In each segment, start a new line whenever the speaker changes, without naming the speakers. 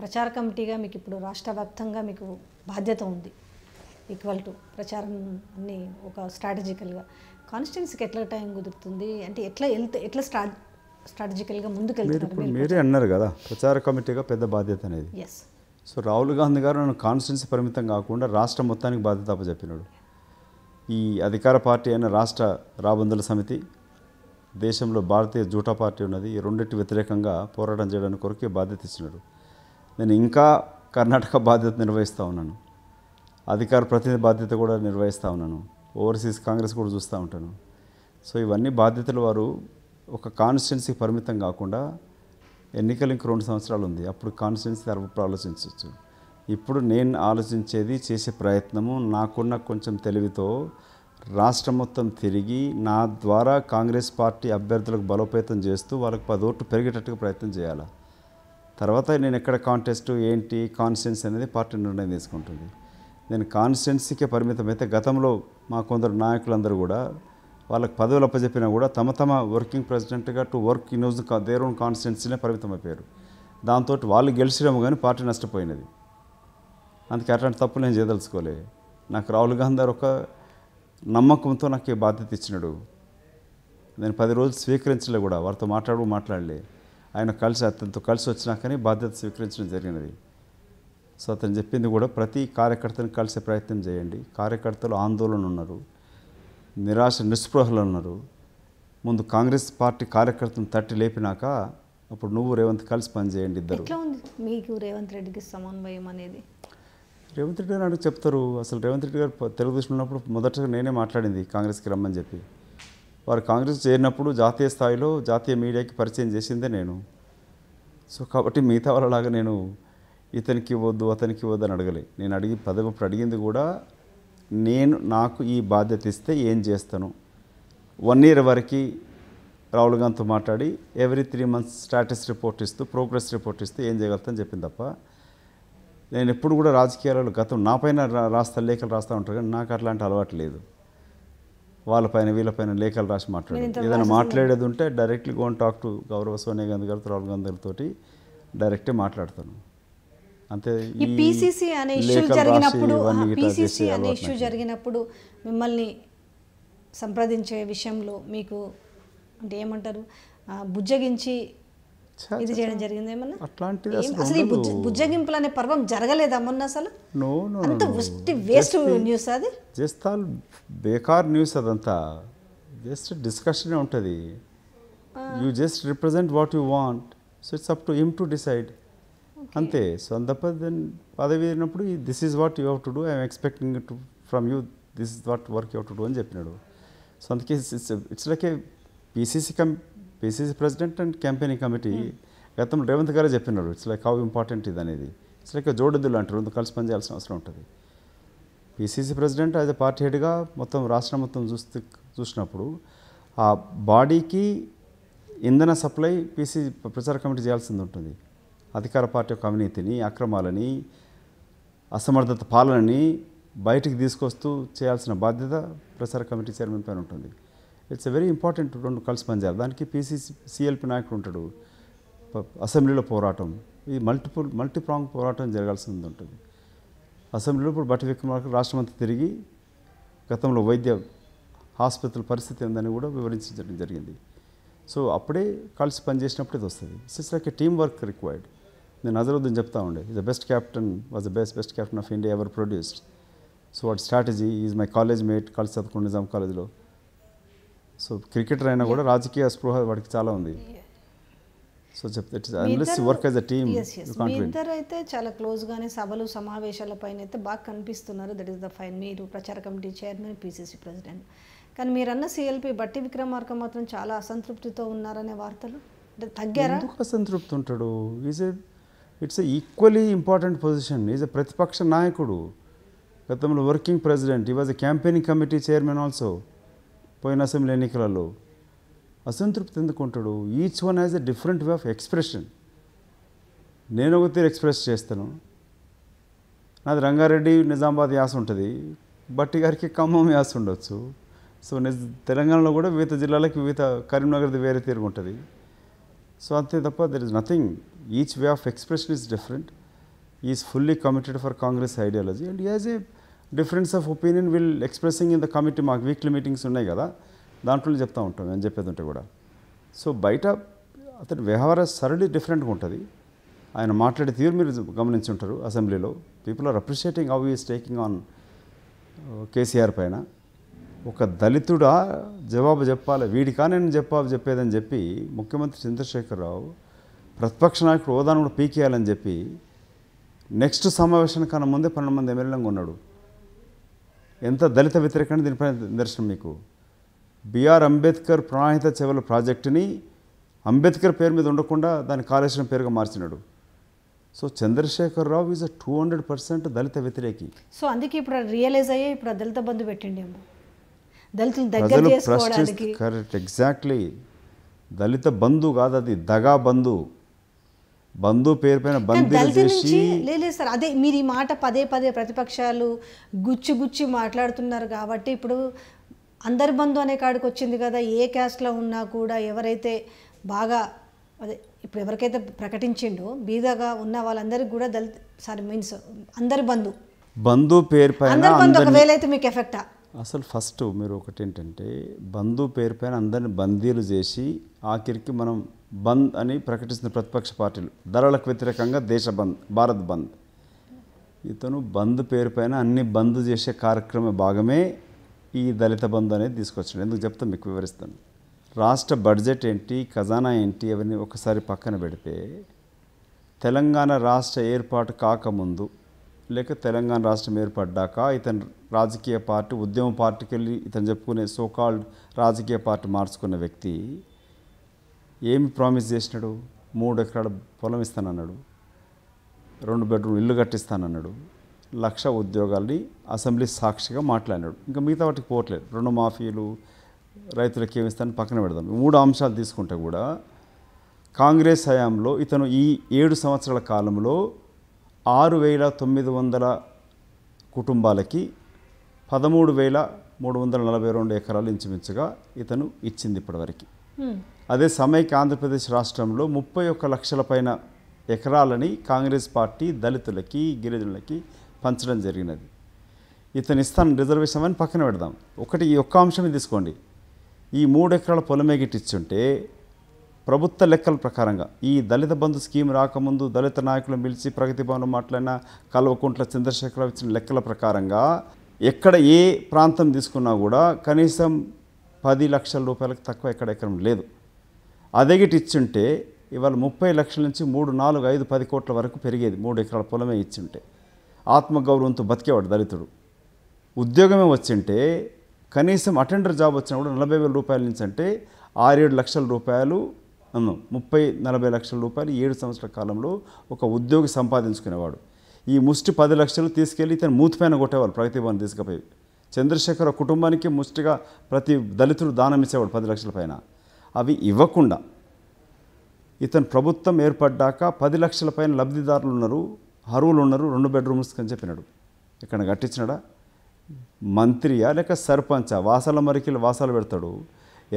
ప్రచార కమిటీగా మీకు ఇప్పుడు రాష్ట్ర వ్యాప్తంగా మీకు బాధ్యత ఉంది ఈక్వల్ టు ప్రచారం అన్ని ఒక స్ట్రాటజికల్గా కాన్స్టిట్యున్సీకి ఎట్లా టైం కుదురుతుంది అంటే ఎట్లా వెళ్తే ఎట్లా స్ట్రా స్ట్రాటజికల్గా ముందుకెళ్తారు మీరే
అన్నారు కదా ప్రచార కమిటీగా పెద్ద బాధ్యత అనేది ఎస్ సో రాహుల్ గాంధీ గారు నన్ను కాన్స్టిట్యున్సీ పరిమితం కాకుండా రాష్ట్ర మొత్తానికి బాధ్యత అప్పచెప్పినాడు ఈ అధికార పార్టీ అయిన రాష్ట్ర రాబందుల సమితి దేశంలో భారతీయ జూటా పార్టీ ఉన్నది ఈ రెండింటి వ్యతిరేకంగా పోరాటం చేయడానికి కొరకే బాధ్యత ఇచ్చినాడు నేను ఇంకా కర్ణాటక బాధ్యత నిర్వహిస్తూ ఉన్నాను అధికార ప్రతినిధి బాధ్యత కూడా నిర్వహిస్తూ ఉన్నాను ఓవర్సీస్ కాంగ్రెస్ కూడా చూస్తూ ఉంటాను సో ఇవన్నీ బాధ్యతలు వారు ఒక కాన్స్టిట్యున్సీ పరిమితం కాకుండా ఎన్నికలు ఇంక రెండు సంవత్సరాలు ఉంది అప్పుడు కాన్స్టిట్యున్సీ తరపు ఆలోచించవచ్చు ఇప్పుడు నేను ఆలోచించేది చేసే ప్రయత్నము నాకున్న కొంచెం తెలివితో రాష్ట్రం మొత్తం తిరిగి నా ద్వారా కాంగ్రెస్ పార్టీ అభ్యర్థులకు బలోపేతం చేస్తూ వాళ్ళకి పది ఓట్లు పెరిగేటట్టుగా ప్రయత్నం చేయాలా తర్వాత నేను ఎక్కడ కాంటెస్ట్ ఏంటి కాన్స్టెన్స్ అనేది పార్టీ నిర్ణయం తీసుకుంటుంది నేను కాన్స్టెన్సీకే పరిమితం అయితే గతంలో మా కొందరు నాయకులందరూ కూడా వాళ్ళకి పదవులు అప్పచెప్పినా కూడా తమ తమ వర్కింగ్ ప్రెసిడెంట్గా టు వర్క్ ఇన్ రోజు దేర్ ఓన్ పరిమితం అయిపోయారు దాంతో వాళ్ళు గెలిచినాము కానీ పార్టీ నష్టపోయినది అందుకే అట్లాంటి తప్పు నేను చేయదలుచుకోలే నాకు రాహుల్ గాంధీ ఒక నమ్మకంతో నాకు బాధ్యత ఇచ్చినాడు నేను పది రోజులు స్వీకరించలే కూడా వారితో మాట్లాడు మాట్లాడలే ఆయన కలిసి అతనితో కలిసి వచ్చినాకనే బాధ్యత స్వీకరించడం జరిగినది సో అతను చెప్పింది కూడా ప్రతి కార్యకర్తను కలిసే ప్రయత్నం చేయండి కార్యకర్తలు ఆందోళన ఉన్నారు నిరాశ నిస్పృహలు ఉన్నారు ముందు కాంగ్రెస్ పార్టీ కార్యకర్తను తట్టి లేపినాక అప్పుడు నువ్వు రేవంత్ కలిసి పనిచేయండి ఇద్దరు
మీకు రేవంత్ రెడ్డికి సమన్వయం అనేది
రేవంత్ రెడ్డి గారు చెప్తారు అసలు రేవంత్ రెడ్డి గారు తెలుగుదేశం ఉన్నప్పుడు మొదటగా నేనే మాట్లాడింది కాంగ్రెస్కి రమ్మని చెప్పి వారు కాంగ్రెస్ చేరినప్పుడు జాతీయ స్థాయిలో జాతీయ మీడియాకి పరిచయం చేసిందే నేను సో కాబట్టి మిగతా వాళ్ళలాగా నేను ఇతనికి ఇవ్వద్దు అతనికి ఇవ్వద్దు అని అడగలే నేను అడిగి పదవిప్పుడు అడిగింది కూడా నేను నాకు ఈ బాధ్యత ఇస్తే ఏం చేస్తాను వన్ ఇయర్ వరకు రాహుల్ గాంధీతో మాట్లాడి every three months status report ఇస్తూ ప్రోగ్రెస్ రిపోర్ట్ ఇస్తూ ఏం చేయగలుగుతాను చెప్పింది తప్ప నేను ఎప్పుడు కూడా రాజకీయాలలో గతం నా పైన రాస్తా లేఖలు రాస్తూ ఉంటారు కానీ నాకు అట్లాంటి అలవాటు లేదు వాళ్ళ పైన వీళ్ళపైన లేఖలు రాసి మాట్లాడారు ఏదైనా మాట్లాడేది ఉంటే డైరెక్ట్లీ గోన్ టాక్ టు గౌరవ సోనియా గాంధీ గారితో రాహుల్ గాంధీ తోటి డైరెక్టే మాట్లాడతాను అంతే ఈ పీసీసీ అనే ఇష్యూ జరిగినప్పుడు పీసీసీ అనే ఇష్యూ
జరిగినప్పుడు మిమ్మల్ని సంప్రదించే విషయంలో మీకు అంటే ఏమంటారు బుజ్జగించి ఇది చేయడం జరిగింది ఏమన్నా
అట్లాంటిది అసలు ఈ
బుజ్జగింపులు అనే పర్వం జరగలేదా మొన్న అసలు
నో నో అంత వస్ట్ వేస్ట్ న్యూస్ అది జస్ట్ ఆల్ బేకార్ న్యూస్ అదంతా జస్ట్ డిస్కషనే ఉంటుంది you just represent what you want so it's up to him to decide అంతే సో అందప దెన్ పదవి వెళ్ళినప్పుడు this is what you have to do I'm expecting to from you this is what work you have to do అని చెప్పినాడు so అందుకే it's like a PCC cum PCC president and campaigning committee గతంలో రేవంత్ గారే చెప్పినారు it's like how important ఇది అనేది it's like జోడెద్దులు లాంటి రెండు కలిసి పనిచేయాల్సిన అవసరం ఉంటుంది PCC president as a party హెడ్గా మొత్తం రాష్ట్రం మొత్తం చూస్తే చూసినప్పుడు ఆ బాడీకి ఇంధన సప్లై పీసీ ప్రచార కమిటీ చేయాల్సింది ఉంటుంది అధికార పార్టీ యొక్క అవినీతిని అక్రమాలని అసమర్థత పాలనని బయటికి తీసుకొస్తూ చేయాల్సిన బాధ్యత ప్రచార కమిటీ చైర్మన్ పైన ఉంటుంది ఇట్స్ ఎ వెరీ ఇంపార్టెంట్ రెండు కలిసి పనిచేయాలి దానికి పీసీసీ సిఎల్పి నాయకుడు ఉంటాడు అసెంబ్లీలో పోరాటం ఇది మల్టిపుల్ మల్టీప్రాంగ్ పోరాటం జరగాల్సింది ఉంటుంది అసెంబ్లీలో ఇప్పుడు బట్టి విక్రమార్క రాష్ట్రం అంతా తిరిగి గతంలో వైద్య హాస్పిటల్ పరిస్థితి ఉందని కూడా వివరించడం జరిగింది సో అప్పుడే కలిసి పనిచేసినప్పుడు ఇది వస్తుంది it's like a team work required నేను అజరుద్దీన్ చెప్తా ఉండే the best captain was the best best captain of India ever produced so what strategy is my college mate కలిసి చదువుకున్న నిజాం కాలేజ్లో సో క్రికెటర్ అయినా కూడా రాజకీయ స్పృహ వాడికి చాలా ఉంది సో చెప్తే వర్క్ యాజ్ అ
అయితే చాలా క్లోజ్గానే సభలు సమావేశాలపైన అయితే బాగా కనిపిస్తున్నారు దట్ ఈస్ ద ఫైన్ మీరు ప్రచార కమిటీ చైర్మన్ పిసిసి ప్రెసిడెంట్ కానీ మీరన్న సిఎల్పి బట్టి విక్రమార్క మాత్రం చాలా అసంతృప్తితో ఉన్నారనే వార్తలు అంటే తగ్గారా
అసంతృప్తి ఉంటాడు is a it's equally important position is a ప్రతిపక్ష నాయకుడు గతంలో వర్కింగ్ ప్రెసిడెంట్ ఈ was a campaigning committee chairman also పోయిన అసెంబ్లీ ఎన్నికలలో అసంతృప్తి ఎందుకుంటాడు each one has a different way of expression నేను ఒక తీరు ఎక్స్ప్రెస్ చేస్తాను నాది రంగారెడ్డి నిజామాబాద్ యాస ఉంటుంది బట్టి గారికి ఖమ్మం యాస ఉండొచ్చు సో నిజ తెలంగాణలో కూడా వివిధ జిల్లాలకు వివిధ కరీంనగర్ది వేరే తీరు ఉంటుంది సో అంతే తప్ప there is nothing each way of expression is different is fully committed for Congress ideology and as a difference of opinion will expressing in the committee మాకు వీక్లీ మీటింగ్స్ ఉన్నాయి కదా దాంట్లో చెప్తూ ఉంటాం అని చెప్పేది ఉంటే కూడా సో బయట అతని వ్యవహార సరళి డిఫరెంట్గా ఉంటుంది ఆయన మాట్లాడే తీరు మీరు గమనించి ఉంటారు అసెంబ్లీలో people are appreciating how is taking on KCR పైన ఒక దళితుడా జవాబు చెప్పాలి వీడికా నేను జవాబు చెప్పేదని చెప్పి ముఖ్యమంత్రి చంద్రశేఖరరావు ప్రతిపక్ష నాయకుడు హోదాను కూడా పీకేయాలని చెప్పి నెక్స్ట్ సమావేశానికి కన్నా ముందే పన్నెండు మంది ఎమ్మెల్యేలంగా ఉన్నాడు ఎంత దళిత వ్యతిరేకమైన దీనిపై నిదర్శనం మీకు బిఆర్ అంబేద్కర్ ప్రణాహిత చెవుల ప్రాజెక్టుని అంబేద్కర్ పేరు మీద ఉండకుండా దాని కాళేశ్వరం పేరుగా మార్చినాడు so Chandrashekar Rao is a two hundred percent దళిత వ్యతిరేకి
సో అందుకే ఇప్పుడు రియలైజ్ అయ్యే ఇప్పుడు దళిత బంధు పెట్టండి దళితులు
కరెక్ట్ ఎగ్జాక్ట్లీ దళిత బంధు కాదు అది దగా బంధు బంధు పేరు పైన
లేదు సార్ అదే మీరు ఈ మాట పదే పదే ప్రతిపక్షాలు గుచ్చి గుచ్చి మాట్లాడుతున్నారు కాబట్టి ఇప్పుడు అందరి బంధు అనే కాడికి వచ్చింది కదా ఏ క్యాస్ట్లో ఉన్నా కూడా ఎవరైతే బాగా అదే ఇప్పుడు ఎవరికైతే ప్రకటించిండో బీదగా ఉన్న వాళ్ళందరికీ కూడా దళిత సారీ మీన్స్ అందరి బంధు
బంధు పేరు పైన బంధు ఒకవేళ
అయితే మీకు ఎఫెక్టా
అసలు ఫస్ట్ మీరు ఒకటి ఏంటంటే బంధు పేరు పైన అందరిని బందీలు చేసి ఆఖరికి మనం బంద్ అని ప్రకటిస్తున్న ప్రతిపక్ష పార్టీలు ధరలకు వ్యతిరేకంగా దేశ బంద్ భారత్ బంద్ ఇతను బంద్ పేరు పైన అన్ని బంద్ చేసే కార్యక్రమ భాగమే ఈ దళిత బంద్ అనేది తీసుకొచ్చాడు ఎందుకు చెప్తాను మీకు వివరిస్తాను రాష్ట్ర బడ్జెట్ ఏంటి ఖజానా ఏంటి అవన్నీ ఒకసారి పక్కన పెడితే తెలంగాణ రాష్ట్ర ఏర్పాటు కాకముందు లేక తెలంగాణ రాష్ట్రం ఏర్పడ్డాక ఇతను రాజకీయ పార్టీ ఉద్యమ పార్టీకి వెళ్ళి ఇతను చెప్పుకునే సోకాల్డ్ రాజకీయ పార్టీ మార్చుకున్న వ్యక్తి ఏమి ప్రామిస్ చేసినాడు మూడు ఎకరాల పొలం ఇస్తానన్నాడు రెండు బెడ్రూమ్ ఇల్లు కట్టిస్తానన్నాడు లక్ష ఉద్యోగాల్ని అసెంబ్లీ సాక్షిగా మాట్లాడినాడు ఇంకా మిగతా వాటికి పోవట్లేదు రుణమాఫీలు రైతులకు ఏమిస్తాను పక్కన పెడదాం మూడు అంశాలు తీసుకుంటే కూడా కాంగ్రెస్ హయాంలో ఇతను ఈ ఏడు సంవత్సరాల కాలంలో ఆరు వేల తొమ్మిది వందల కుటుంబాలకి పదమూడు వేల మూడు వందల నలభై రెండు ఎకరాలు ఇంచుమించుగా ఇతను ఇచ్చింది ఇప్పటివరకు Hmm. అదే సమైక్య ఆంధ్రప్రదేశ్ రాష్ట్రంలో ముప్పై ఒక్క లక్షల పైన ఎకరాలని కాంగ్రెస్ పార్టీ దళితులకి గిరిజనులకి పంచడం జరిగినది ఇతని ఇస్తాను రిజర్వేషన్ అని పక్కన పెడదాం ఒకటి ఈ ఒక్క అంశమే తీసుకోండి ఈ మూడు ఎకరాల పొలమే గిట్టించుంటే ప్రభుత్వ లెక్కల ప్రకారంగా ఈ దళిత బంధు స్కీమ్ రాకముందు దళిత నాయకులు పిలిచి ప్రగతి భవన్లో మాట్లాడిన కల్వకుంట్ల చంద్రశేఖరరావు ఇచ్చిన లెక్కల ప్రకారంగా ఎక్కడ ఏ ప్రాంతం తీసుకున్నా కూడా కనీసం పది లక్షల రూపాయలకు తక్కువ ఎక్కడ ఎకరం లేదు అదే గిట్ ఇచ్చుంటే ఇవాళ ముప్పై లక్షల నుంచి మూడు నాలుగు ఐదు పది కోట్ల వరకు పెరిగేది మూడు ఎకరాల పొలమే ఇచ్చుంటే ఆత్మగౌరవంతో బతికేవాడు దళితుడు ఉద్యోగమే వచ్చింటే కనీసం అటెండర్ జాబ్ వచ్చినప్పుడు నలభై వేల రూపాయల నుంచి అంటే ఆరేడు లక్షల రూపాయలు ముప్పై నలభై లక్షల రూపాయలు ఏడు సంవత్సరాల కాలంలో ఒక ఉద్యోగి సంపాదించుకునేవాడు ఈ ముష్టి పది లక్షలు తీసుకెళ్ళి ఇతను మూతిపైన కొట్టేవాళ్ళు భవన్ తీసుకుపోయి చంద్రశేఖర్ కుటుంబానికి ముష్టిగా ప్రతి దళితుడు దానం ఇచ్చేవాడు పది లక్షల పైన అవి ఇవ్వకుండా ఇతను ప్రభుత్వం ఏర్పడ్డాక పది లక్షల పైన లబ్ధిదారులు ఉన్నారు అరువులు ఉన్నారు రెండు బెడ్రూమ్స్ అని చెప్పినాడు ఇక్కడ కట్టించినాడా మంత్రియా లేక సర్పంచ వాసాల మరికెళ్ళి వాసాలు పెడతాడు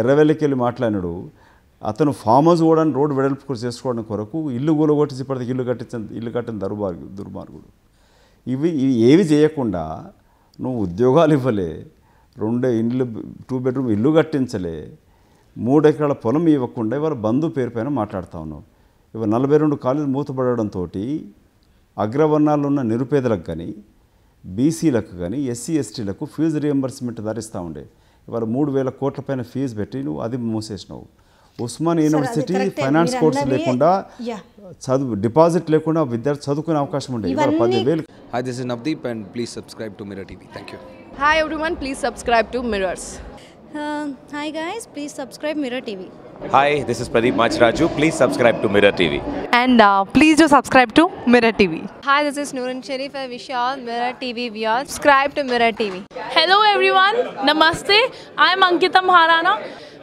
ఎర్రవెల్లికెళ్ళి మాట్లాడినాడు అతను ఫామ్ హౌస్ కూడా రోడ్డు వెడల్పు చేసుకోవడం కొరకు ఇల్లు గూలగొట్టి ఇప్పటికి ఇల్లు కట్టించిన ఇల్లు కట్టిన దర్బార్ దుర్మార్గుడు ఇవి ఏవి చేయకుండా నువ్వు ఉద్యోగాలు ఇవ్వలే రెండే ఇండ్లు టూ బెడ్రూమ్ ఇల్లు కట్టించలే మూడెకరాల పొలం ఇవ్వకుండా ఇవాళ బంధు పేరు పైన మాట్లాడుతూ ఉన్నావు ఇవాళ నలభై రెండు కాలేజీలు మూతపడడంతో అగ్రవర్ణాల్లో ఉన్న నిరుపేదలకు కానీ బీసీలకు కానీ ఎస్సీ ఎస్టీలకు ఫీజు రియంబర్స్మెంట్ ధరిస్తూ ఉండే ఇవాళ మూడు వేల కోట్ల పైన ఫీజు పెట్టి నువ్వు అది మూసేసినావు ఉస్మాన్ యూనివర్సిటీ ఫైనాన్స్ को లేకుండా చదువు డిపాజిట్ లేకుండా విద్యార్థి చదువుకునే అవకాశం ఉండేది పదివేలు hi this is Navdeep and please subscribe to Mirror TV thank you
hi everyone please subscribe to Mirrors hi guys please subscribe Mirror TV
hi this is Pradeep Macharaju please subscribe to Mirror TV
and please do subscribe to Mirror TV hi this is Nooran Sharif I wish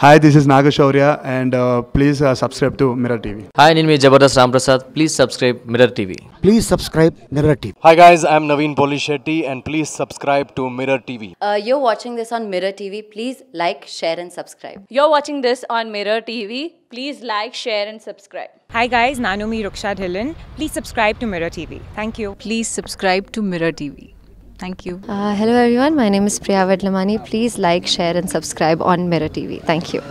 Hi, this is Naga uh, uh, and please subscribe to Mirror TV. Hi, uh, my Jabardast Ramprasad. Please subscribe Mirror TV. Please subscribe Mirror TV. Hi guys, I'm Naveen Polishetti, and please subscribe to Mirror TV. you're watching this on Mirror TV. Please like, share and subscribe.
You're watching this on Mirror TV. Please like, share and subscribe. Hi guys, Nanumi Rukshad Hillen. Please subscribe to Mirror TV. Thank you. Please subscribe to Mirror TV. Thank you. Uh, hello, everyone. My name is Priya Vadlamani. Please like, share, and subscribe on Mirror TV. Thank you.